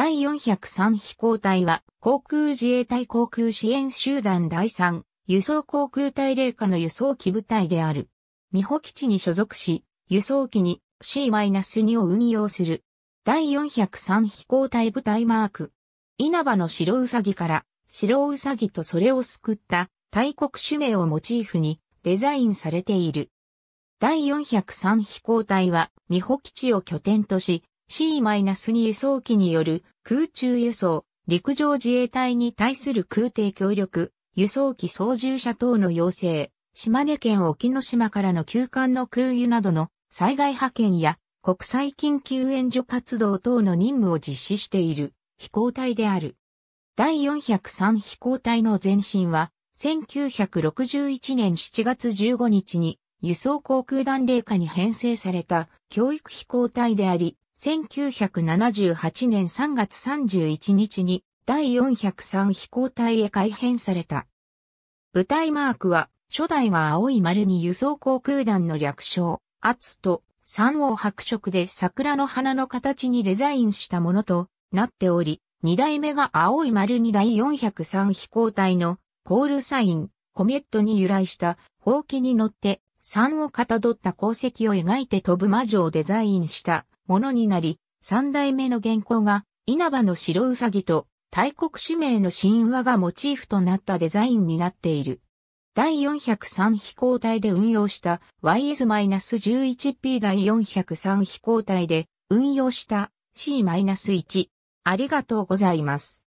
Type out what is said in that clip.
第403飛行隊は、航空自衛隊航空支援集団第3、輸送航空隊霊下の輸送機部隊である。美保基地に所属し、輸送機に C-2 を運用する。第403飛行隊部隊マーク。稲葉の白うさぎから、白うさぎとそれを救った大国主名をモチーフにデザインされている。第403飛行隊は、美保基地を拠点とし、C-2 輸送機による空中輸送、陸上自衛隊に対する空挺協力、輸送機操縦者等の要請、島根県沖ノ島からの休館の空輸などの災害派遣や国際緊急援助活動等の任務を実施している飛行隊である。第403飛行隊の前身は1961年7月15日に輸送航空団令下に編成された教育飛行隊であり、1978年3月31日に第403飛行隊へ改編された。部隊マークは初代は青い丸に輸送航空団の略称、圧と三王白色で桜の花の形にデザインしたものとなっており、二代目が青い丸に第403飛行隊のコールサイン、コメットに由来した、砲うに乗って、三をかたどった功績を描いて飛ぶ魔女をデザインしたものになり、三代目の原稿が稲葉の白うさぎと大国使命の神話がモチーフとなったデザインになっている。第403飛行隊で運用した YS-11P 第403飛行隊で運用した C-1。ありがとうございます。